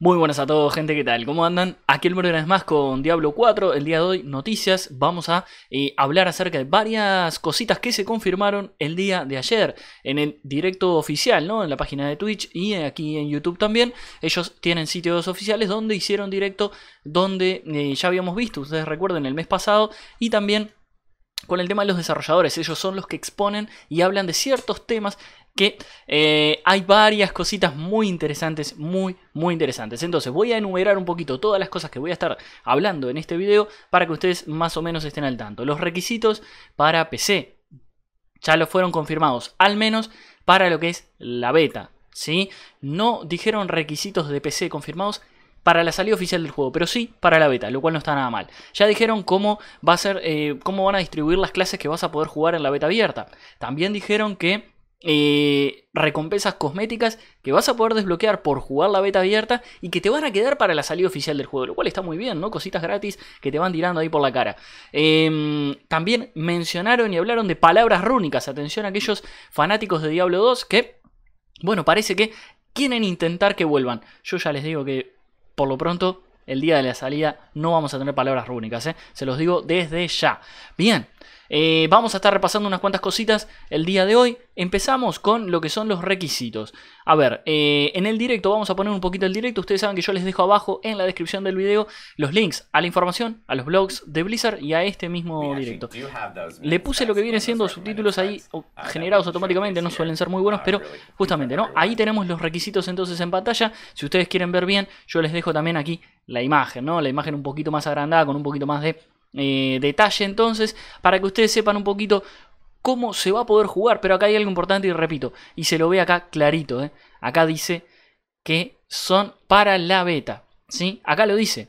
Muy buenas a todos, gente, ¿qué tal? ¿Cómo andan? Aquí el una vez más con Diablo 4. El día de hoy, noticias. Vamos a eh, hablar acerca de varias cositas que se confirmaron el día de ayer en el directo oficial, ¿no? En la página de Twitch y aquí en YouTube también. Ellos tienen sitios oficiales donde hicieron directo, donde eh, ya habíamos visto, ustedes recuerden, el mes pasado. Y también con el tema de los desarrolladores. Ellos son los que exponen y hablan de ciertos temas que eh, hay varias cositas muy interesantes, muy, muy interesantes. Entonces voy a enumerar un poquito todas las cosas que voy a estar hablando en este video para que ustedes más o menos estén al tanto. Los requisitos para PC ya lo fueron confirmados, al menos para lo que es la beta. ¿sí? No dijeron requisitos de PC confirmados para la salida oficial del juego, pero sí para la beta, lo cual no está nada mal. Ya dijeron cómo, va a ser, eh, cómo van a distribuir las clases que vas a poder jugar en la beta abierta. También dijeron que eh, recompensas cosméticas que vas a poder desbloquear por jugar la beta abierta y que te van a quedar para la salida oficial del juego, lo cual está muy bien, ¿no? Cositas gratis que te van tirando ahí por la cara. Em, también mencionaron y hablaron de palabras rúnicas, atención a aquellos fanáticos de Diablo 2 que, bueno, parece que quieren intentar que vuelvan. Yo ya les digo que por lo pronto, el día de la salida no vamos a tener palabras rúnicas, ¿eh? se los digo desde ya. Bien, eh, vamos a estar repasando unas cuantas cositas el día de hoy. Empezamos con lo que son los requisitos. A ver, eh, en el directo vamos a poner un poquito el directo. Ustedes saben que yo les dejo abajo en la descripción del video los links a la información, a los blogs de Blizzard y a este mismo directo. Le puse lo que viene siendo subtítulos ahí generados automáticamente, no suelen ser muy buenos, pero justamente, ¿no? Ahí tenemos los requisitos entonces en pantalla. Si ustedes quieren ver bien, yo les dejo también aquí la imagen, ¿no? La imagen un poquito más agrandada, con un poquito más de eh, detalle entonces para que ustedes sepan un poquito cómo se va a poder jugar. Pero acá hay algo importante y repito, y se lo ve acá clarito. Eh. Acá dice que son para la beta. ¿sí? Acá lo dice.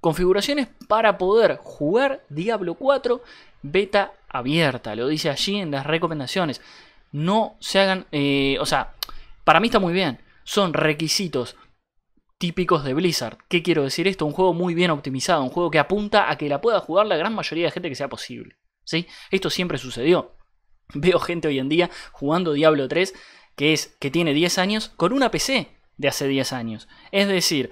Configuraciones para poder jugar Diablo 4 beta abierta. Lo dice allí en las recomendaciones. No se hagan, eh, o sea, para mí está muy bien. Son requisitos típicos de Blizzard. ¿Qué quiero decir esto? Un juego muy bien optimizado, un juego que apunta a que la pueda jugar la gran mayoría de gente que sea posible. ¿sí? Esto siempre sucedió. Veo gente hoy en día jugando Diablo 3 que, es, que tiene 10 años con una PC de hace 10 años. Es decir,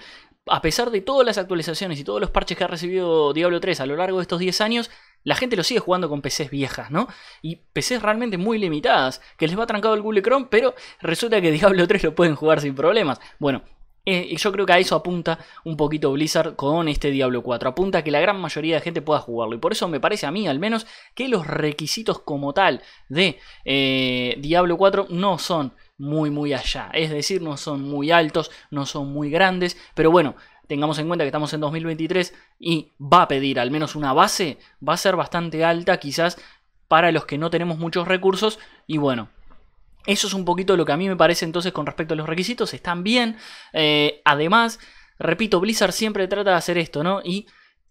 a pesar de todas las actualizaciones y todos los parches que ha recibido Diablo 3 a lo largo de estos 10 años, la gente lo sigue jugando con PCs viejas, ¿no? Y PCs realmente muy limitadas, que les va trancado el Google Chrome, pero resulta que Diablo 3 lo pueden jugar sin problemas. Bueno, eh, yo creo que a eso apunta un poquito Blizzard con este Diablo 4. Apunta que la gran mayoría de gente pueda jugarlo. Y por eso me parece a mí, al menos, que los requisitos como tal de eh, Diablo 4 no son muy, muy allá. Es decir, no son muy altos, no son muy grandes. Pero bueno, tengamos en cuenta que estamos en 2023 y va a pedir al menos una base. Va a ser bastante alta, quizás para los que no tenemos muchos recursos. Y bueno, eso es un poquito lo que a mí me parece entonces con respecto a los requisitos. Están bien. Eh, además, repito, Blizzard siempre trata de hacer esto, ¿no? Y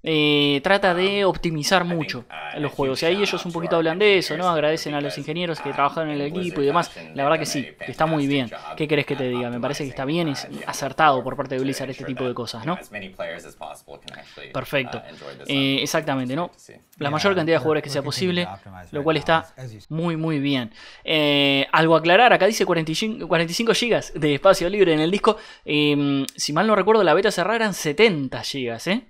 eh, trata de ah, optimizar mucho ah, los juegos. Y ahí ellos un poquito hablan de eso, ¿no? Agradecen a los ingenieros que trabajaron en el equipo y demás. La verdad que sí, está muy bien. ¿Qué querés que te diga? Me parece que está bien y acertado por parte de Blizzard este tipo de cosas, ¿no? Perfecto. Uh, eh, uh, exactamente, ¿no? La mayor cantidad de jugadores que sea posible, lo cual está muy, muy bien. Eh, algo a aclarar, acá dice 45, 45 GB de espacio libre en el disco. Em, si mal no recuerdo, la beta cerrada eran 70 GB, ¿eh?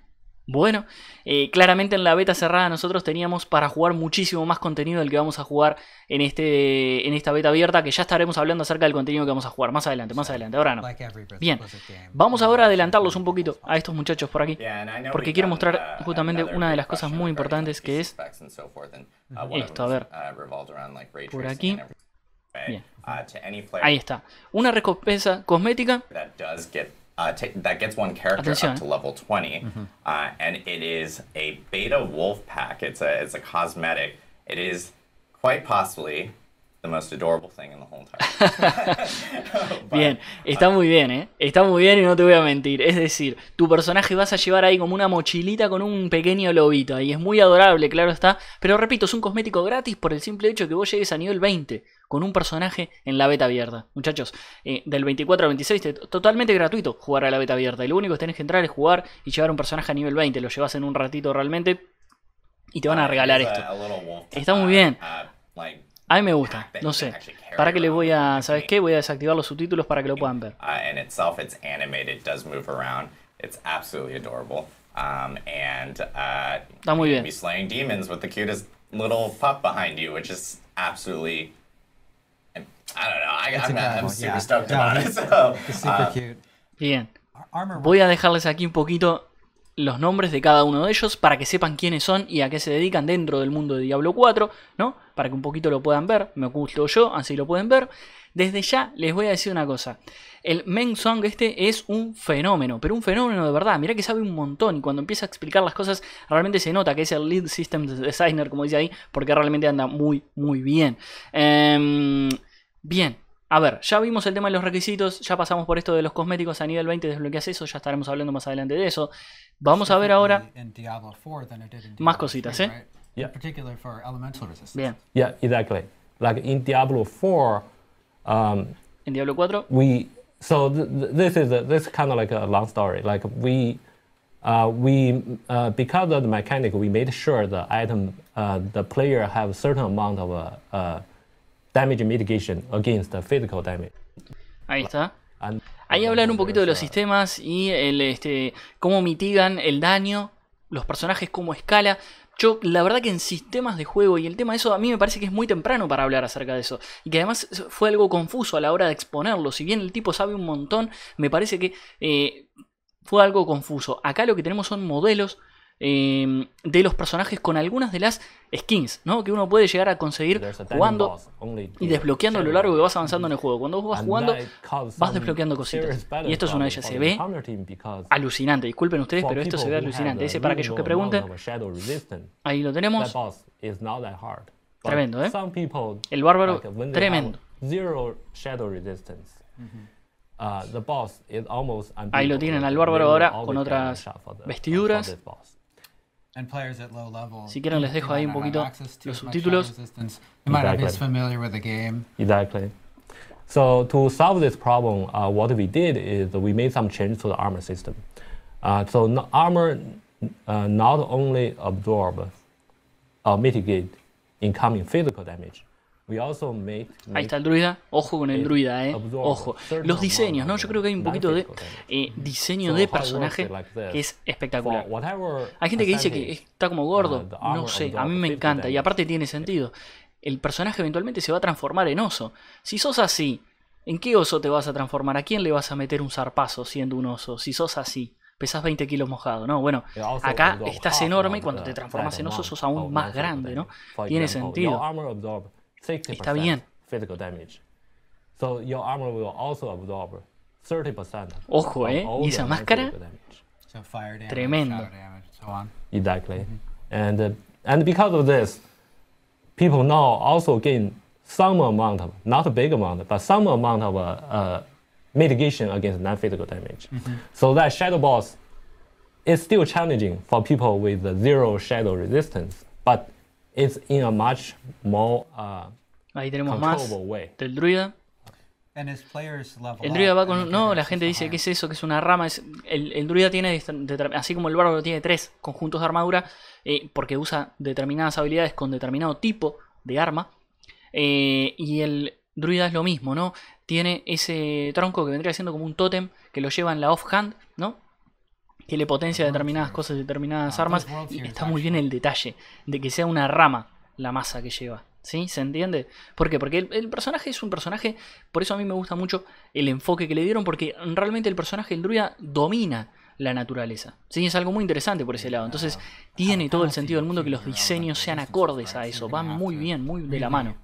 Bueno, eh, claramente en la beta cerrada nosotros teníamos para jugar muchísimo más contenido del que vamos a jugar en, este, en esta beta abierta, que ya estaremos hablando acerca del contenido que vamos a jugar más adelante, más adelante, ahora no. Bien, vamos ahora a adelantarlos un poquito a estos muchachos por aquí, porque quiero mostrar uh, justamente una de las cosas muy importantes que es uh, esto, a ver, uh, por aquí. Bien. Ahí está, una recompensa cosmética uh, that gets one character up to level 20, mm -hmm. uh, and it is a beta wolf pack. It's a it's a cosmetic. It is quite possibly bien, está muy bien, ¿eh? Está muy bien y no te voy a mentir. Es decir, tu personaje vas a llevar ahí como una mochilita con un pequeño lobito y es muy adorable, claro está. Pero repito, es un cosmético gratis por el simple hecho que vos llegues a nivel 20 con un personaje en la beta abierta. Muchachos, eh, del 24 al 26 totalmente gratuito jugar a la beta abierta. Y lo único que tenés que entrar es jugar y llevar un personaje a nivel 20. Lo llevas en un ratito realmente y te van a regalar uh, esto. Está muy uh, bien. Uh, a mí me gusta, no sé. Para que le voy a, ¿sabes qué? Voy a desactivar los subtítulos para que lo puedan ver. And uh, itself, it's animated, does move around. It's absolutely adorable. Um, and uh, Está muy bien. Be slaying demons with the cutest little pup behind you, which is absolutely. I don't know. I, am not, I'm super yeah. stoked yeah. about it. So, uh, super um, cute. Bien. Voy a dejarles aquí un poquito los nombres de cada uno de ellos para que sepan quiénes son y a qué se dedican dentro del mundo de Diablo 4, ¿no? Para que un poquito lo puedan ver, me oculto yo, así lo pueden ver. Desde ya les voy a decir una cosa. El Meng Song este es un fenómeno, pero un fenómeno de verdad. Mirá que sabe un montón y cuando empieza a explicar las cosas realmente se nota que es el Lead System Designer, como dice ahí, porque realmente anda muy, muy bien. Em, bien, a ver, ya vimos el tema de los requisitos, ya pasamos por esto de los cosméticos a nivel 20, desbloqueas eso, ya estaremos hablando más adelante de eso. Vamos a ver ahora más cositas, ¿eh? Bien. Yeah, exactly. Like in Diablo 4, um, Diablo 4, we so th this is a, this kind of like a long story. Like we uh, we uh, because of the mechanic, we made sure the item uh, the player have certain amount of uh, uh damage mitigation against physical damage. Ahí está. Ahí hablan un poquito de los sistemas y el, este, cómo mitigan el daño, los personajes cómo escala. Yo, la verdad que en sistemas de juego y el tema de eso, a mí me parece que es muy temprano para hablar acerca de eso. Y que además fue algo confuso a la hora de exponerlo. Si bien el tipo sabe un montón, me parece que eh, fue algo confuso. Acá lo que tenemos son modelos Em, de los personajes con algunas de las skins que uno puede llegar a conseguir jugando y desbloqueando a lo largo que vas avanzando en el juego. Cuando vos vas jugando, vas desbloqueando cositas. Y esto es una de ellas. Se ve alucinante. Disculpen ustedes, pero esto se ve alucinante. Ese para aquellos que pregunten. Ahí lo tenemos. Tremendo, ¿eh? El bárbaro, tremendo. Uh, Ahí lo tienen al bárbaro ahora con otras vestiduras. Si quieren les dejo ahí un poquito los subtítulos. Exactly. exactly. So to solve this problem, uh, what we did is we made some change to the armor system. Uh, so no, armor uh, not only absorb or uh, mitigate incoming physical damage, Ahí está el druida. Ojo con el druida, eh. Ojo. Los diseños, ¿no? Yo creo que hay un poquito de eh, diseño de personaje que es espectacular. Hay gente que dice que está como gordo. Uh, no sé, a mí me encanta. Y aparte tiene sentido. El personaje eventualmente se va a transformar en oso. Si sos así, ¿en qué oso te vas a transformar? ¿A quién le vas a meter un zarpazo siendo un oso? Si sos así pesas 20 kilos mojado, ¿no? Bueno, acá estás enorme y cuando te transformas en oso sos aún más grande, ¿no? Tiene sentido. 60% physical damage. So your armor will also absorb 30% of all ¿Y eh? esa So fire damage, Tremendo. Damage, so on. Exactly. Mm -hmm. And uh, and because of this, people now also gain some amount of, not a big amount, but some amount of uh, uh, mitigation against non-physical damage. Mm -hmm. So that shadow boss is still challenging for people with zero shadow resistance, but a uh, Ahí tenemos más del druida. El druida va con... No, la gente dice, que es eso? Que es una rama. el, druida tiene, así como el bárbaro tiene tres conjuntos de armadura, eh, porque usa determinadas habilidades con determinado tipo de arma. Eh, y el druida es lo mismo, ¿no? Tiene ese tronco que vendría siendo como un tótem que lo lleva en la offhand, ¿no? que le potencia determinadas cosas, determinadas ah, armas, y está muy bien el detalle de que sea una rama la masa que lleva. ¿Sí? ¿Se entiende? ¿Por qué? Porque el, personaje es un personaje, por eso a mí me gusta mucho el enfoque que le dieron, porque realmente el personaje, el druida, domina la naturaleza. Sí, es algo muy interesante por ese lado. Entonces, ah, tiene todo el sentido del mundo que los diseños sean acordes a eso. Van muy bien, muy de la mano.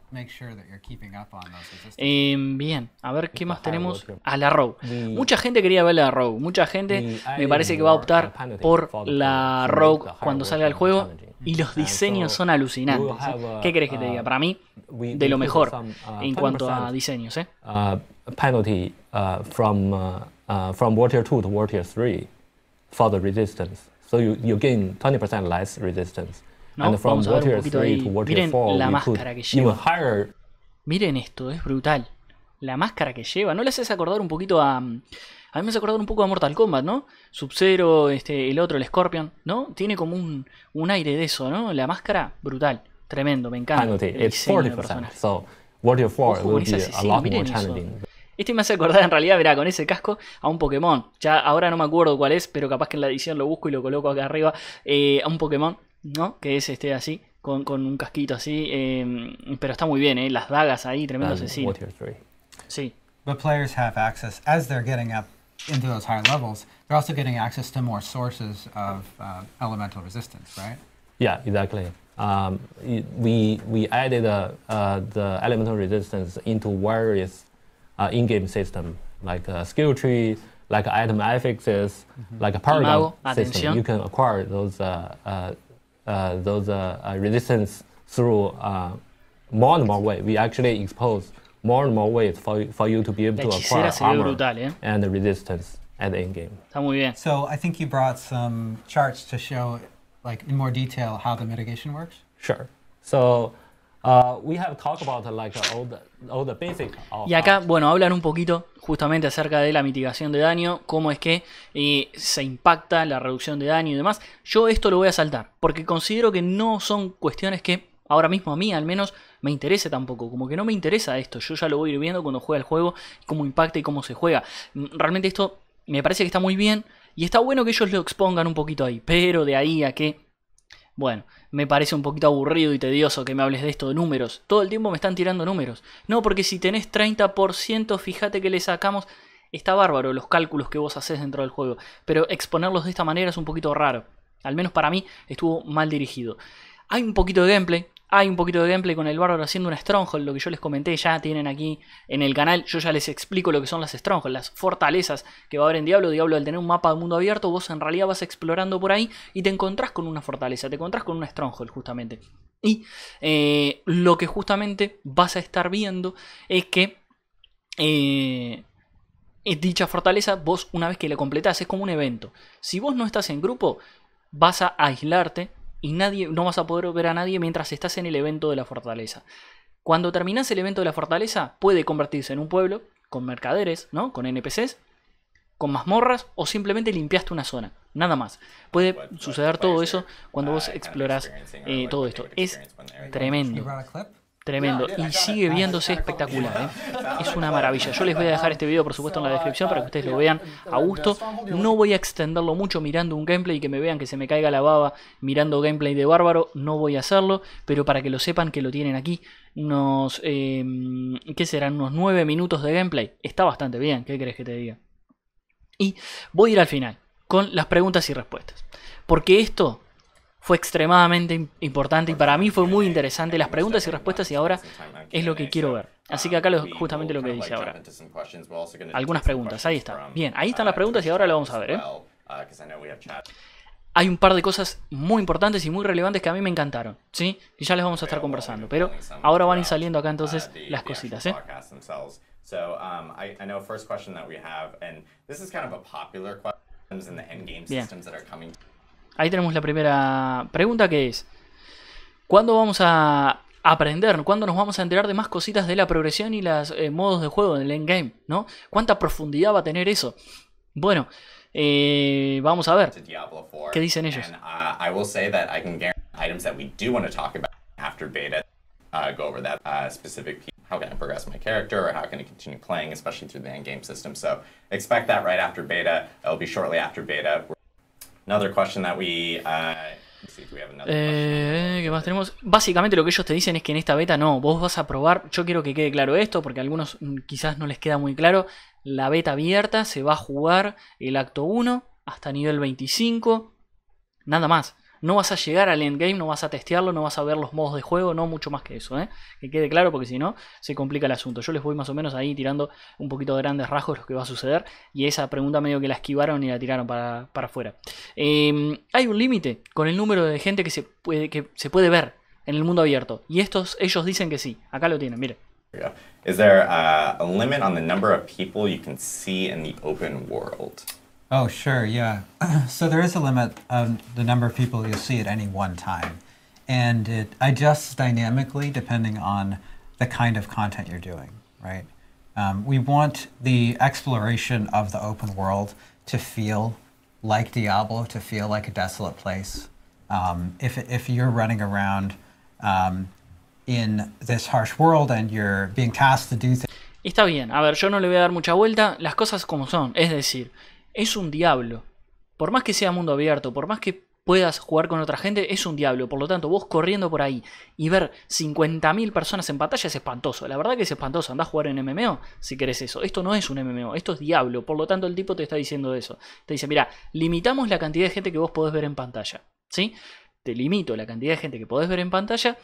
Eh, bien, a ver qué más tenemos. A la Rogue, Mucha gente quería ver la Rogue Mucha gente me parece que va a optar por la Rogue cuando salga el juego. Y los diseños son alucinantes. ¿eh? ¿Qué crees que te diga? Para mí, uh, de lo mejor uh, en cuanto a diseños. ¿eh? Uh, penalty from, from Tier 2 to Tier 3 for the resistance. So you, you gain 20% less resistance. No, and from water 3 to water 4, la máscara que lleva. Even higher. Miren esto, es brutal. La máscara que lleva. ¿No le haces acordar un poquito a... A mí me hace acordar un poco a Mortal Kombat, ¿no? Sub-Zero, este, el otro, el Scorpion, ¿no? Tiene como un, un aire de eso, ¿no? La máscara, brutal. Tremendo, me encanta. Penalty, it's 40%. So, Warrior 4 will be a lot more challenging. Eso. Este me hace acordar en realidad, verá, con ese casco a un Pokémon. Ya ahora no me acuerdo cuál es, pero capaz que en la edición lo busco y lo coloco acá arriba. Eh, a un Pokémon, ¿no? Que es este así, con, con un casquito así. Eh, pero está muy bien, ¿eh? Las dagas ahí, tremendo asesino. Sí. But players have access as they're getting up into those higher levels. They're also getting access to more sources of uh, elemental resistance, right? Yeah, exactly. Um, we we added uh, uh, the elemental resistance into various uh, in-game system, like uh, skill tree, like item affixes, mm -hmm. like a paradigm system. You can acquire those uh, uh, uh, those resistance through more and more ways. We actually expose more and more ways for, for you to be able to acquire armor ¿eh? and resistance at the end game. So I think you brought some charts to show like in more detail how the mitigation works. Sure. So y acá, bueno, hablan un poquito justamente acerca de la mitigación de daño, cómo es que eh, se impacta la reducción de daño y demás. Yo esto lo voy a saltar, porque considero que no son cuestiones que ahora mismo a mí al menos me interese tampoco, como que no me interesa esto, yo ya lo voy a ir viendo cuando juega el juego, cómo impacta y cómo se juega. Mm, realmente esto me parece que está muy bien y está bueno que ellos lo expongan un poquito ahí, pero de ahí a que bueno, me parece un poquito aburrido y tedioso que me hables de esto de números. Todo el tiempo me están tirando números. No, porque si tenés 30%, fíjate que le sacamos... Está bárbaro los cálculos que vos haces dentro del juego, pero exponerlos de esta manera es un poquito raro. Al menos para mí estuvo mal dirigido. Hay un poquito de gameplay, hay un poquito de gameplay con el bárbaro haciendo una Stronghold, lo que yo les comenté ya tienen aquí en el canal. Yo ya les explico lo que son las Stronghold, las fortalezas que va a haber en Diablo. Diablo al tener un mapa de mundo abierto, vos en realidad vas explorando por ahí y te encontrás con una fortaleza, te encontrás con una Stronghold justamente. Y eh, lo que justamente vas a estar viendo es que... Eh, dicha fortaleza, vos una vez que la completás, es como un evento. Si vos no estás en grupo, vas a aislarte y nadie, no vas a poder ver a nadie mientras estás en el evento de la fortaleza. Cuando terminas el evento de la fortaleza, puede convertirse en un pueblo, con mercaderes, ¿no? Con NPCs, con mazmorras, o simplemente limpiaste una zona. Nada más. Puede suceder todo eso cuando vos ah, explorás eh, todo esto. Es tremendo. Tremendo. Y sigue ah, viéndose espectacular. ¿eh? es una maravilla. Yo les voy a dejar este video, por supuesto, en la descripción para que ustedes lo vean a gusto. No voy a extenderlo mucho mirando un gameplay y que me vean que se me caiga la baba mirando gameplay de Bárbaro. No voy a hacerlo, pero para que lo sepan que lo tienen aquí, unos, em, ¿qué serán? Unos 9 minutos de gameplay. Está bastante bien, ¿qué crees que te diga? Y voy a ir al final con las preguntas y respuestas. Porque esto fue extremadamente importante y para mí fue muy interesante las preguntas y respuestas y ahora es lo que quiero ver. Así que acá es justamente lo que dice ahora. Algunas preguntas, ahí está. Bien, ahí están las preguntas y ahora lo vamos a ver. ¿eh? Hay un par de cosas muy importantes y muy relevantes que a mí me encantaron, ¿sí? Y ya les vamos a estar conversando, pero ahora van a ir saliendo acá entonces las cositas, ¿eh? Ahí tenemos la primera pregunta que es, ¿cuándo vamos a aprender? ¿Cuándo nos vamos a enterar de más cositas de la progresión y los eh, modos de juego en el endgame? ¿no? ¿Cuánta profundidad va a tener eso? Bueno, eh, vamos a ver qué dicen ellos. beta how can I progress my character or how can I continue playing, especially through the endgame system. So expect that right after beta. It'll be shortly after beta. We're ¿Qué más tenemos? Básicamente lo que ellos te dicen es que en esta beta no, vos vas a probar, yo quiero que quede claro esto porque a algunos mm, quizás no les queda muy claro, la beta abierta se va a jugar el acto 1 hasta nivel 25, nada más no vas a llegar al endgame, no vas a testearlo, no vas a ver los modos de juego, no mucho más que eso, ¿eh? que quede claro porque si no se complica el asunto. Yo les voy más o menos ahí tirando un poquito de grandes rasgos lo que va a suceder y esa pregunta medio que la esquivaron y la tiraron para, afuera. Em, hay un límite con el número de gente que se puede, que se puede ver en el mundo abierto y estos ellos dicen que sí. Acá lo tienen, mire. ¿Hay un uh, a el número de personas que people you can see in the Oh, sure, yeah. so there is a limit on the number of people you'll see at any one time. And it adjusts dynamically depending on the kind of content you're doing, right? Um, we want the exploration of the open world to feel like Diablo, to feel like a desolate place. Um, if, if you're running around um, in this harsh world and you're being tasked to do things. Está bien, a ver, yo no le voy a dar mucha vuelta, las cosas como son, es decir, es un diablo. Por más que sea mundo abierto, por más que puedas jugar con otra gente, es un diablo. Por lo tanto, vos corriendo por ahí y ver 50.000 personas en pantalla es espantoso. La verdad que es espantoso. Andás a jugar en MMO si querés eso. Esto no es un MMO, esto es diablo. Por lo tanto, el tipo te está diciendo eso. Te dice, mira, limitamos la cantidad de gente que vos podés ver en pantalla. ¿Sí? Te limito la cantidad de gente que podés ver en pantalla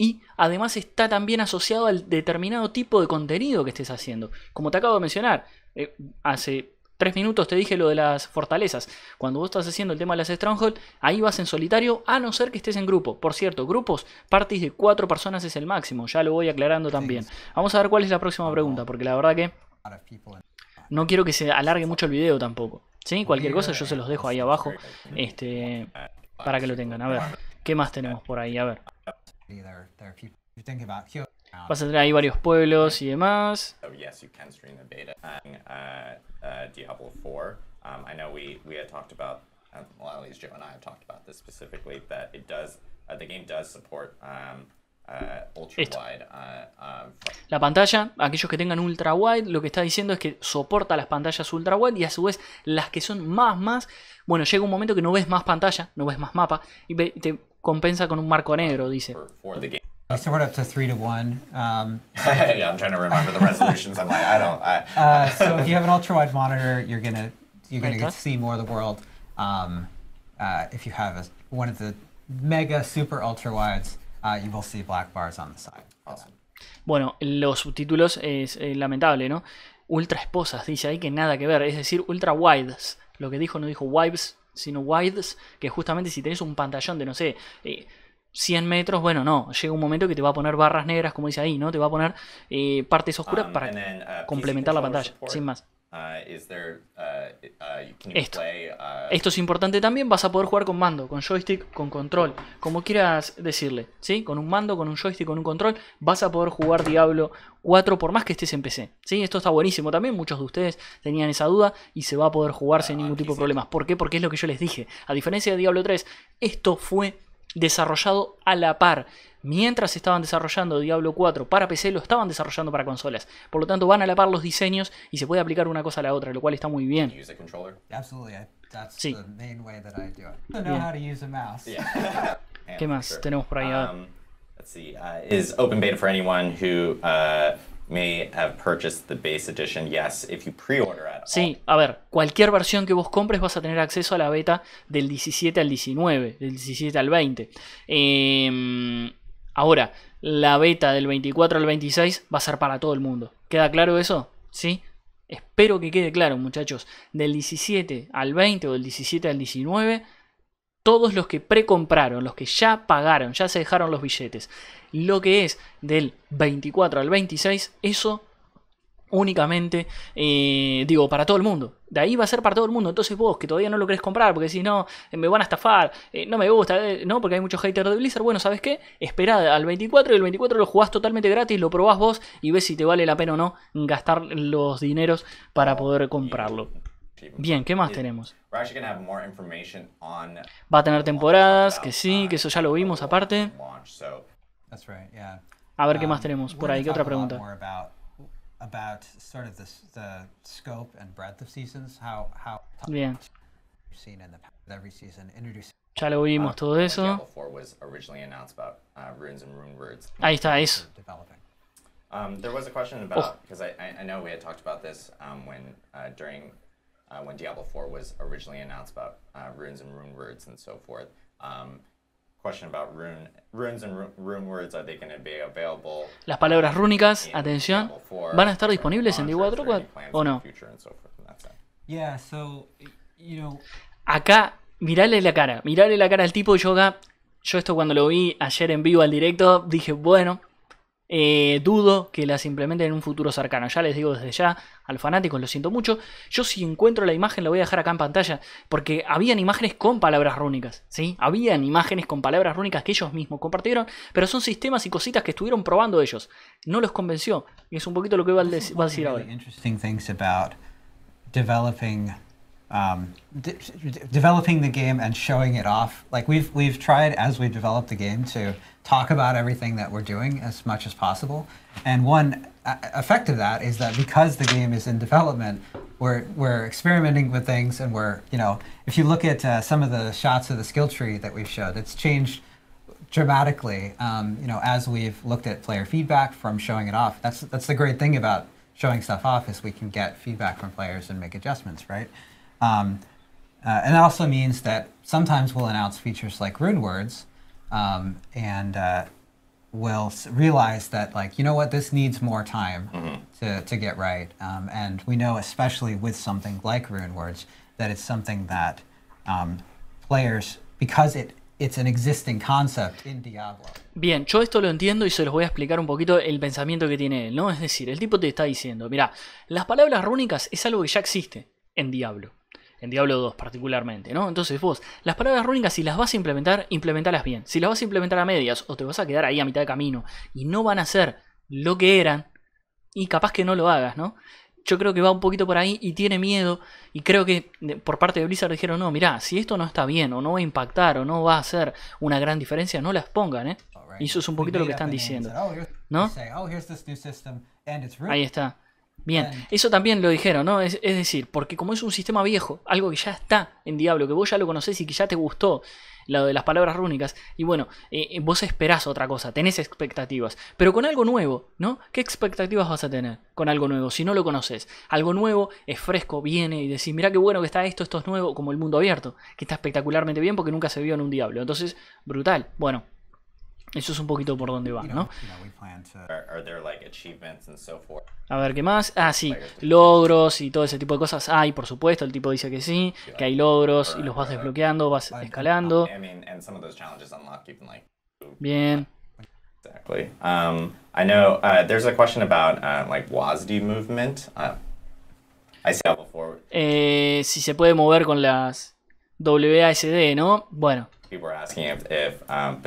y además está también asociado al determinado tipo de contenido que estés haciendo. Como te acabo de mencionar, eh, hace tres minutos te dije lo de las fortalezas. Cuando vos estás haciendo el tema de las Stronghold, ahí vas en solitario, a no ser que estés en grupo. Por cierto, grupos, parties de cuatro personas es el máximo, ya lo voy aclarando también. Vamos a ver cuál es la próxima pregunta, porque la verdad que no quiero que se alargue mucho el video tampoco. ¿Sí? Cualquier cosa yo se los dejo ahí abajo este, para que lo tengan. A ver, ¿qué más tenemos por ahí? A ver. Ah, Vas a tener ahí varios pueblos y demás. la pantalla, aquellos que tengan ultra wide, lo que está diciendo es que soporta las pantallas ultra wide y a su vez las que son más más. Bueno, llega un momento que no ves más pantalla, no ves más mapa y te compensa con un marco negro, dice. So we're up to three to one. Um, yeah, I'm trying to remember the resolutions. I'm like, I don't. I, uh, so if you have an ultra wide monitor, you're gonna you're gonna get to see more of the world. Um, uh, if you have a, one of the mega super ultra wides, uh, you will see black bars on the side. Awesome. Bueno, los subtítulos es eh, lamentable, ¿no? Ultra esposas, dice ahí que nada que ver, es decir, ultra wides. Lo que dijo no dijo wives, sino wides, que justamente si tenés un pantallón de, no sé, eh, 100 metros, bueno, no, llega un momento que te va a poner barras negras, como dice ahí, ¿no? Te va a poner eh, partes oscuras um, para uh, complementar la pantalla, sin más. Uh, uh, esto. Esto es importante también, vas a poder jugar con mando, con joystick, con control, como quieras decirle, ¿sí? Con un mando, con un joystick, con un control, vas a poder jugar Diablo 4 por más que estés en PC, ¿sí? Esto está buenísimo también, muchos de ustedes tenían esa duda y se va a poder jugar ah, sin ningún tipo de problemas. ¿Por qué? Porque es lo que yo les dije. A diferencia de Diablo 3, esto fue desarrollado a la par. Mientras estaban desarrollando Diablo 4 para PC, lo estaban desarrollando para consolas. Por lo tanto, van a la par los diseños y se puede aplicar una cosa a la otra, lo cual está muy bien. ¿Qué más tenemos por ahí? ¿Es um, uh, open beta anyone who uh, Sí, a ver, cualquier versión que vos compres vas a tener acceso a la beta del 17 al 19, del 17 al 20. Em, ahora, la beta del 24 al 26 va a ser para todo el mundo. ¿Queda claro eso? ¿Sí? Espero que quede claro, muchachos. Del 17 al 20 o del 17 al 19 todos los que precompraron, los que ya pagaron, ya se dejaron los billetes, lo que es del 24 al 26, eso únicamente, eh, digo, para todo el mundo. De ahí va a ser para todo el mundo. Entonces vos, que todavía no lo querés comprar, porque si no, me van a estafar, eh, no me gusta, eh, no, porque hay muchos haters de Blizzard. Bueno, ¿sabes qué? Esperá al 24 y el 24 lo jugás totalmente gratis, lo probás vos y ves si te vale la pena o no gastar los dineros para poder comprarlo. Bien, ¿qué más tenemos? Va a tener temporadas, que sí, que eso ya lo uh, vimos aparte. A ver qué um, más tenemos por ahí, qué otra pregunta. Bien. Ya lo vimos ah, todo eso. Uh, ahí está, eso. Um, there was uh, when Diablo 4 was originally announced about uh, runes and rune words and so forth. Um, question about rune, runes and rune words, are they going to be available? Las palabras rúnicas, atención, van a estar uh, disponibles en Diablo 4 o no. yeah, so, you know... Acá, mirale la cara, mirale la cara al tipo Yoga. Yo esto cuando lo vi ayer en vivo al directo, dije, bueno, eh, dudo que las implementen en un futuro cercano. Ya les digo desde ya, al fanático lo siento mucho. Yo si encuentro la imagen la voy a dejar acá en pantalla, porque habían imágenes con palabras rúnicas, ¿sí? Habían imágenes con palabras rúnicas que ellos mismos compartieron, pero son sistemas y cositas que estuvieron probando ellos. No los convenció, y es un poquito lo que va a, decir ahora. um, de developing the game and showing it off. Like we've we've tried as we develop the game to talk about everything that we're doing as much as possible. And one uh, effect of that is that because the game is in development, we're we're experimenting with things, and we're you know if you look at uh, some of the shots of the skill tree that we've showed, it's changed dramatically. Um, you know as we've looked at player feedback from showing it off. That's that's the great thing about showing stuff off is we can get feedback from players and make adjustments, right? Um, uh, and it also means that sometimes we'll announce features like rune words um, and uh, will realize that like you know what this needs more time mm -hmm. to, to get right um, and we know especially with something like rune words that it's something that um, players because it it's an existing concept in Diablo. Bien, yo esto lo entiendo y se los voy a explicar un poquito el pensamiento que tiene él, ¿no? Es decir, el tipo te está diciendo, mira, las palabras rúnicas es algo que ya existe en Diablo. en Diablo 2 particularmente, ¿no? Entonces vos, las palabras rúnicas, si las vas a implementar, implementalas bien. Si las vas a implementar a medias o te vas a quedar ahí a mitad de camino y no van a ser lo que eran, y capaz que no lo hagas, ¿no? Yo creo que va un poquito por ahí y tiene miedo. Y creo que por parte de Blizzard dijeron, no, mirá, si esto no está bien o no va a impactar o no va a hacer una gran diferencia, no las pongan, ¿eh? Y eso es un poquito lo que están diciendo. Oh, ¿No? Oh, ahí está. Bien, eso también lo dijeron, ¿no? Es, decir, porque como es un sistema viejo, algo que ya está en Diablo, que vos ya lo conocés y que ya te gustó, lo de las palabras rúnicas, y bueno, eh, eh, vos esperás otra cosa, tenés expectativas, pero con algo nuevo, ¿no? ¿Qué expectativas vas a tener con algo nuevo si no lo conoces? Algo nuevo es fresco, viene y decís, mirá qué bueno que está esto, esto es nuevo, como el mundo abierto, que está espectacularmente bien porque nunca se vio en un Diablo, entonces, brutal. Bueno, eso es un poquito por donde van, ¿no? A ver, ¿qué más? Ah, sí, logros y todo ese tipo de cosas. Ah, por supuesto, el tipo dice que sí, que hay logros y los vas desbloqueando, vas escalando. Bien. Exactly. Um, I know uh, there's a question about uh, WASD movement. Uh, eh, si se puede mover con las WASD, ¿no? Bueno. Um, uh,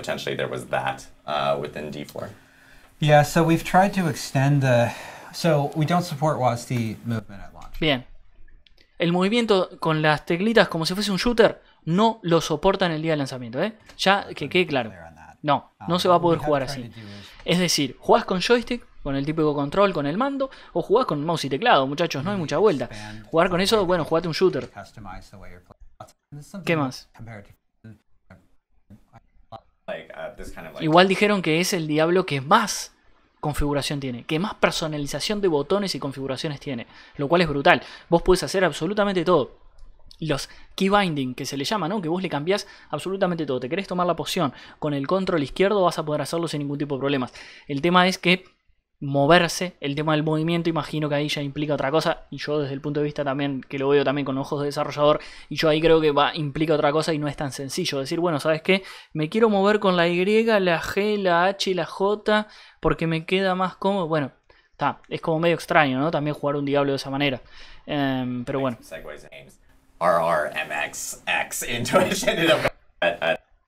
D4. Bien. El movimiento con las teclitas como si fuese un shooter no lo soportan el día de lanzamiento, ¿eh? Ya que quede claro. No, no se va a um, poder jugar así. Es decir, jugás con joystick, con el típico control, con el mando, o jugás con mouse y teclado, muchachos, no hay mucha vuelta. Jugar con eso, bueno, jugate un shooter. ¿Qué más? Uh, Igual dijeron que es el Diablo que más configuración tiene, que más personalización de botones y configuraciones tiene, lo cual es brutal. Vos puedes hacer absolutamente todo los key binding que se le llama, ¿no? Que vos le cambiás absolutamente todo. Te querés tomar la poción con el control izquierdo, vas a poder hacerlo sin ningún tipo de problemas. El tema es que moverse, el tema del movimiento, imagino que ahí ya implica otra cosa, y yo desde el punto de vista también, que lo veo también con ojos de desarrollador, y yo ahí creo que va, implica otra cosa y no es tan sencillo decir, bueno, ¿sabes qué? Me quiero mover con la Y, la G, la H y la J, porque me queda más cómodo, bueno, está, es como medio extraño, ¿no? También jugar un diablo de esa manera, em, pero bueno.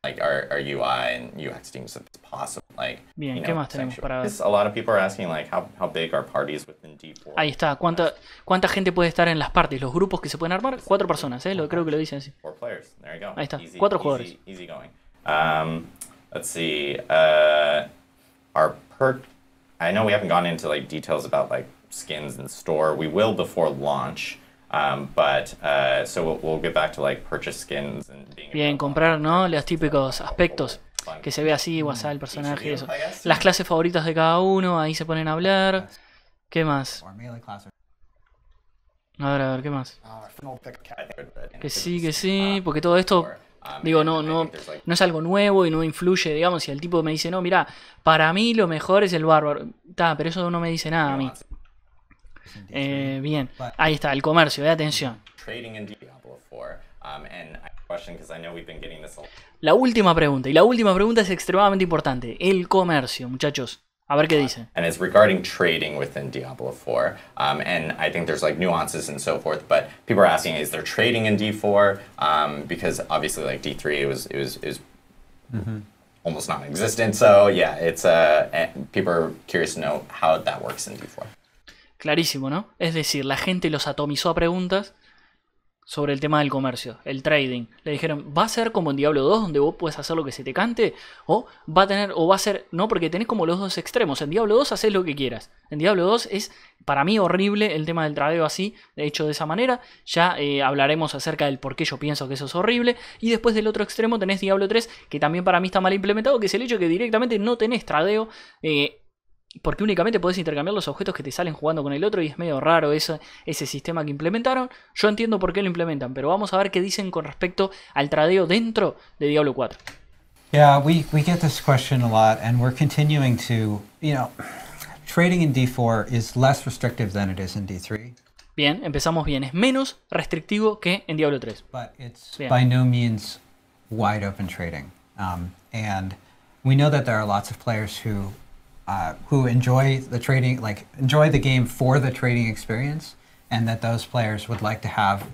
like our, our UI and UX teams if it's possible. Like, Bien, you know, ¿qué más tenemos para ver? A lot of people are asking like how, how big are parties within Deepworld. Ahí está, ¿cuánta cuánta gente puede estar en las parties? Los grupos que se pueden armar, cuatro personas, eh, lo, creo que lo dicen así. Four players. There you go. Ahí está, easy, cuatro easy, jugadores. Easy going. Um, let's see. Uh, our perk I know we haven't gone into like details about like skins and store. We will before launch. Bien, comprar, ¿no? Los típicos aspectos que se ve así, WhatsApp, el mm, personaje, Las clases favoritas de cada uno, ahí se ponen a hablar. ¿Qué más? A ver, a ver, ¿qué más? Uh, que sí, que sí, uh, porque todo esto, um, digo, no, no, no es algo nuevo y no influye, digamos, si el tipo me dice, no, mira, para mí lo mejor es el bárbaro. pero eso no me dice nada a mí. Eh, bien, ahí está, el comercio de eh, atención. Um, la última pregunta, y la última pregunta es extremadamente importante, el comercio, muchachos. A ver qué dice. Uh, and it's regarding trading within Diablo 4. Um, and I think there's like nuances and so forth, but people are asking, is there trading in D4? Um, because obviously like D3, it was, it was, it mm-hmm. almost non-existent. So yeah, it's, uh, people are curious to know how that works in D4. Clarísimo, ¿no? Es decir, la gente los atomizó a preguntas sobre el tema del comercio, el trading. Le dijeron, ¿va a ser como en Diablo 2 donde vos puedes hacer lo que se te cante? O va a tener, o va a ser, no, porque tenés como los dos extremos. En Diablo 2 haces lo que quieras. En Diablo 2 es para mí horrible el tema del tradeo así, de hecho de esa manera. Ya eh, hablaremos acerca del por qué yo pienso que eso es horrible. Y después del otro extremo tenés Diablo 3, que también para mí está mal implementado, que es el hecho que directamente no tenés tradeo. Eh, porque únicamente puedes intercambiar los objetos que te salen jugando con el otro y es medio raro ese ese sistema que implementaron. Yo entiendo por qué lo implementan, pero vamos a ver qué dicen con respecto al tradeo dentro de Diablo 4. trading in D4 is less restrictive than it is in D3. Bien, empezamos bien. Es menos restrictivo que en Diablo 3. by no means wide open trading. Um, and we know that there are lots players who uh, who enjoy the trading, like enjoy the game for the trading experience, and that those players would like to have,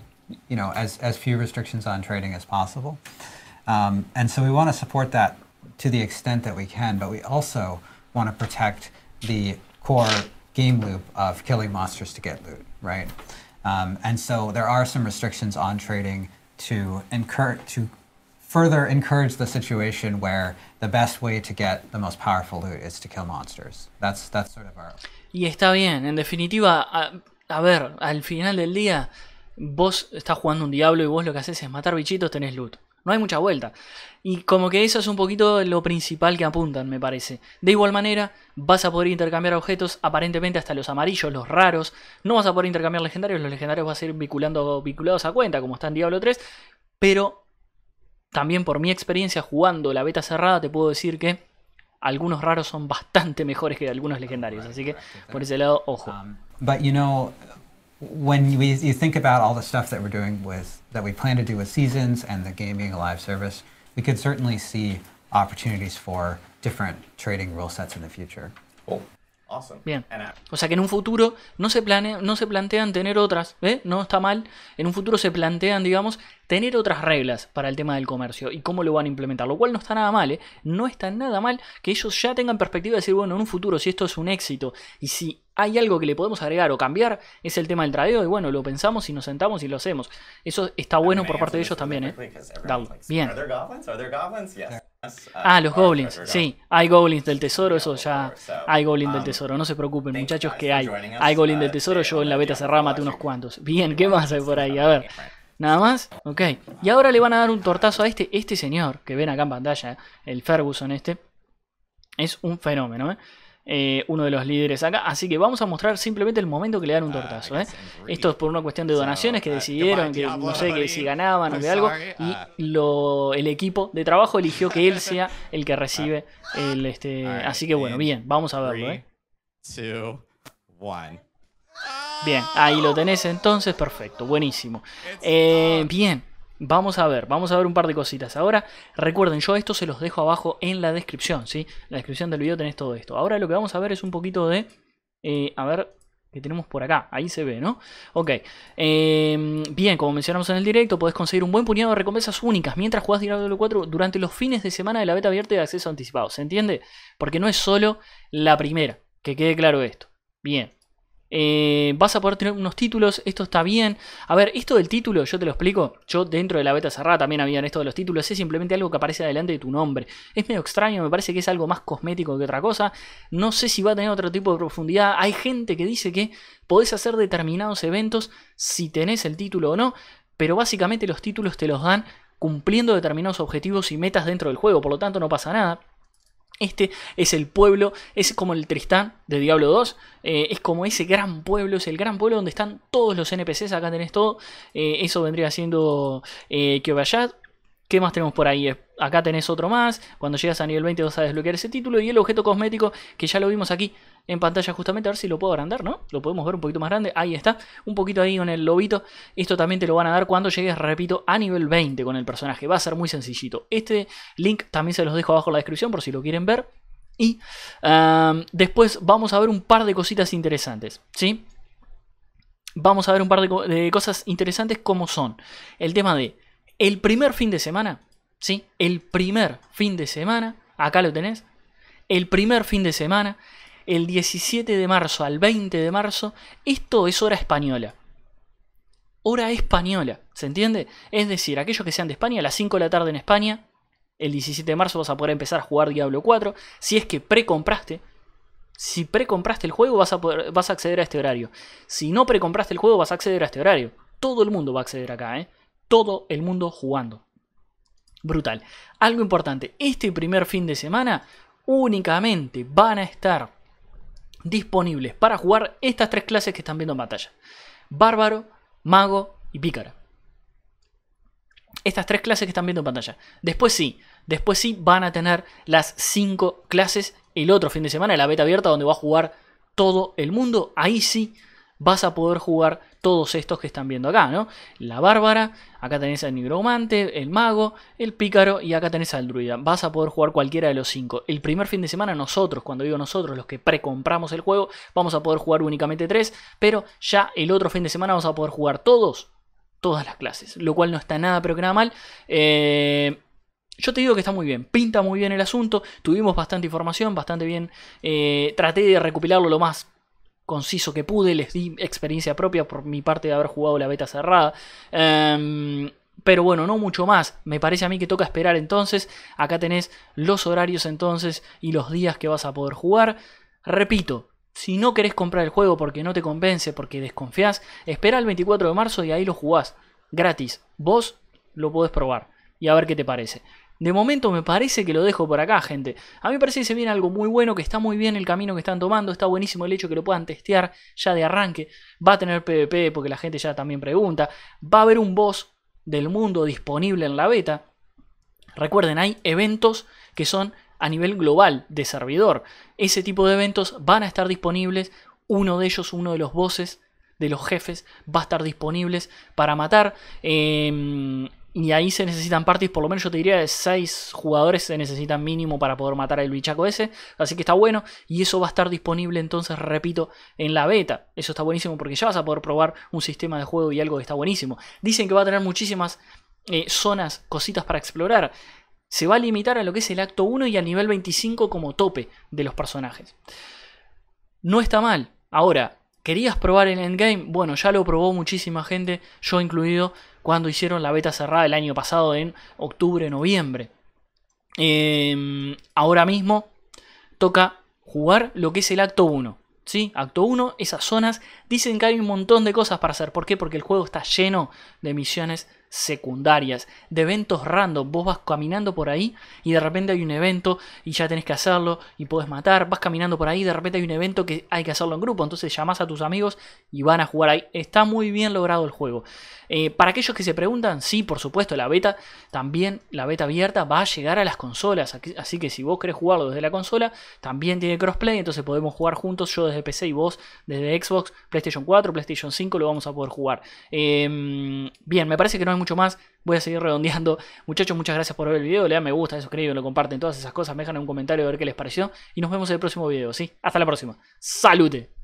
you know, as as few restrictions on trading as possible. Um, and so we want to support that to the extent that we can, but we also want to protect the core game loop of killing monsters to get loot, right? Um, and so there are some restrictions on trading to encourage to Y está bien, en definitiva, a, ver, al final del día, vos estás jugando un diablo y vos lo que haces es matar bichitos, tenés loot. No hay mucha vuelta. Y como que eso es un poquito lo principal que apuntan, me parece. De igual manera, vas a poder intercambiar objetos, aparentemente hasta los amarillos, los raros. No vas a poder intercambiar legendarios, los legendarios vas a ir vinculando, vinculados a cuenta, como está en Diablo 3. Pero también por mi experiencia jugando la beta cerrada te puedo decir que algunos raros son bastante mejores que algunos legendarios, así que por ese lado, ojo. Um, but you know, when you, you think about all the stuff that we're doing with that we plan to do with seasons and the game being a live service, we could certainly see opportunities for different trading rule sets in the future. Oh. Bien. O sea que en un futuro no se, plane, no se plantean tener otras, ¿eh? No está mal. En un futuro se plantean, digamos, tener otras reglas para el tema del comercio y cómo lo van a implementar, lo cual no está nada mal, ¿eh? No está nada mal que ellos ya tengan perspectiva de decir, bueno, en un futuro si esto es un éxito y si hay algo que le podemos agregar o cambiar, es el tema del tradeo y bueno, lo pensamos y nos sentamos y lo hacemos. Eso está bueno por parte de ellos también, ¿eh? Bien. Ah, ah, los goblins, sí. Hay goblins del tesoro, eso ya. Hay goblins del um, tesoro, no se preocupen, muchachos, que hay. Hay goblins del uh, tesoro, yo en la beta cerrámate unos cuantos. Bien, ¿qué más hay por ahí? A ver. Nada más, ok. Y ahora le van a dar un tortazo a este, este señor que ven acá en pantalla, el Ferguson este. Es un fenómeno, ¿eh? Eh, uno de los líderes acá. Así que vamos a mostrar simplemente el momento que le dan un ah, tortazo. ¿eh? Esto es por una cuestión de donaciones que ah, decidieron, que no ah, sé, que si ganaban o de algo. Y el equipo de trabajo eligió que él sea el que recibe el... Este, así que bueno, bien, vamos a verlo. ¿eh? Bien, ahí lo tenés entonces, perfecto, buenísimo. bien, Vamos a ver, vamos a ver un par de cositas. Ahora, recuerden, yo esto se los dejo abajo en la descripción, ¿sí? En la descripción del video tenés todo esto. Ahora lo que vamos a ver es un poquito de... Eh, a ver, que tenemos por acá. Ahí se ve, ¿no? Ok. Em, bien, como mencionamos en el directo, podés conseguir un buen puñado de recompensas únicas mientras jugás Diablo 4 durante los fines de semana de la beta abierta de acceso anticipado. ¿Se entiende? Porque no es solo la primera. Que quede claro esto. Bien. Eh, vas a poder tener unos títulos, esto está bien. A ver, esto del título, yo te lo explico. Yo dentro de la beta cerrada también había esto de los títulos. Es simplemente algo que aparece adelante de tu nombre. Es medio extraño, me parece que es algo más cosmético que otra cosa. No sé si va a tener otro tipo de profundidad. Hay gente que dice que podés hacer determinados eventos si tenés el título o no. Pero básicamente los títulos te los dan cumpliendo determinados objetivos y metas dentro del juego. Por lo tanto, no pasa nada. Este es el pueblo, es como el Tristán de Diablo 2, eh, es como ese gran pueblo, es el gran pueblo donde están todos los NPCs, acá tenés todo, eh, eso vendría siendo eh, ¿Qué más tenemos por ahí? Acá tenés otro más. Cuando llegas a nivel 20 vas a desbloquear ese título. Y el objeto cosmético que ya lo vimos aquí en pantalla justamente. A ver si lo puedo agrandar, ¿no? Lo podemos ver un poquito más grande. Ahí está. Un poquito ahí con el lobito. Esto también te lo van a dar cuando llegues, repito, a nivel 20 con el personaje. Va a ser muy sencillito. Este link también se los dejo abajo en la descripción por si lo quieren ver. Y um, después vamos a ver un par de cositas interesantes, ¿sí? Vamos a ver un par de, de cosas interesantes como son el tema de el primer fin de semana, ¿sí? El primer fin de semana, acá lo tenés. El primer fin de semana, el 17 de marzo al 20 de marzo, esto es hora española. Hora española, ¿se entiende? Es decir, aquellos que sean de España, a las 5 de la tarde en España, el 17 de marzo vas a poder empezar a jugar Diablo 4, si es que precompraste. Si precompraste el juego vas a, poder, vas a acceder a este horario. Si no precompraste el juego vas a acceder a este horario. Todo el mundo va a acceder acá, ¿eh? todo el mundo jugando. Brutal. Algo importante, este primer fin de semana únicamente van a estar disponibles para jugar estas tres clases que están viendo en pantalla. Bárbaro, mago y pícara. Estas tres clases que están viendo en pantalla. Después sí, después sí van a tener las cinco clases el otro fin de semana, la beta abierta donde va a jugar todo el mundo. Ahí sí vas a poder jugar todos estos que están viendo acá, ¿no? La bárbara, acá tenés al nigromante, el mago, el pícaro y acá tenés al druida. Vas a poder jugar cualquiera de los cinco. El primer fin de semana nosotros, cuando digo nosotros, los que precompramos el juego, vamos a poder jugar únicamente tres, pero ya el otro fin de semana vamos a poder jugar todos, todas las clases, lo cual no está nada pero que nada mal. Eh, yo te digo que está muy bien, pinta muy bien el asunto, tuvimos bastante información, bastante bien, eh, traté de recopilarlo lo más conciso que pude, les di experiencia propia por mi parte de haber jugado la beta cerrada. Em, pero bueno, no mucho más. Me parece a mí que toca esperar entonces. Acá tenés los horarios entonces y los días que vas a poder jugar. Repito, si no querés comprar el juego porque no te convence, porque desconfías, espera el 24 de marzo y ahí lo jugás. Gratis. Vos lo podés probar y a ver qué te parece. De momento me parece que lo dejo por acá, gente. A mí me parece que se viene algo muy bueno, que está muy bien el camino que están tomando, está buenísimo el hecho que lo puedan testear ya de arranque. Va a tener PvP porque la gente ya también pregunta. Va a haber un boss del mundo disponible en la beta. Recuerden, hay eventos que son a nivel global de servidor. Ese tipo de eventos van a estar disponibles. Uno de ellos, uno de los bosses de los jefes va a estar disponibles para matar. Eh, y ahí se necesitan parties, por lo menos yo te diría de 6 jugadores se necesitan mínimo para poder matar al bichaco ese. Así que está bueno. Y eso va a estar disponible entonces, repito, en la beta. Eso está buenísimo porque ya vas a poder probar un sistema de juego y algo que está buenísimo. Dicen que va a tener muchísimas eh, zonas, cositas para explorar. Se va a limitar a lo que es el acto 1 y al nivel 25 como tope de los personajes. No está mal. Ahora, ¿Querías probar el endgame? Bueno, ya lo probó muchísima gente, yo incluido, cuando hicieron la beta cerrada el año pasado en octubre, noviembre. Em, ahora mismo toca jugar lo que es el acto 1. ¿Sí? Acto 1, esas zonas. Dicen que hay un montón de cosas para hacer. ¿Por qué? Porque el juego está lleno de misiones secundarias, de eventos random. Vos vas caminando por ahí y de repente hay un evento y ya tenés que hacerlo y podés matar. Vas caminando por ahí y de repente hay un evento que hay que hacerlo en grupo. Entonces llamás a tus amigos y van a jugar ahí. Está muy bien logrado el juego. Eh, para aquellos que se preguntan, sí, por supuesto, la beta, también la beta abierta va a llegar a las consolas. Así que si vos querés jugarlo desde la consola, también tiene crossplay. Entonces podemos jugar juntos, yo desde PC y vos desde Xbox, PlayStation 4, PlayStation 5, lo vamos a poder jugar. Em, bien, me parece que no hay mucho más. Voy a seguir redondeando. Muchachos, muchas gracias por ver el video. Le dan me gusta, se suscriben, lo comparten, todas esas cosas. Me dejan un comentario a ver qué les pareció. Y nos vemos en el próximo video, ¿sí? Hasta la próxima. ¡Salute!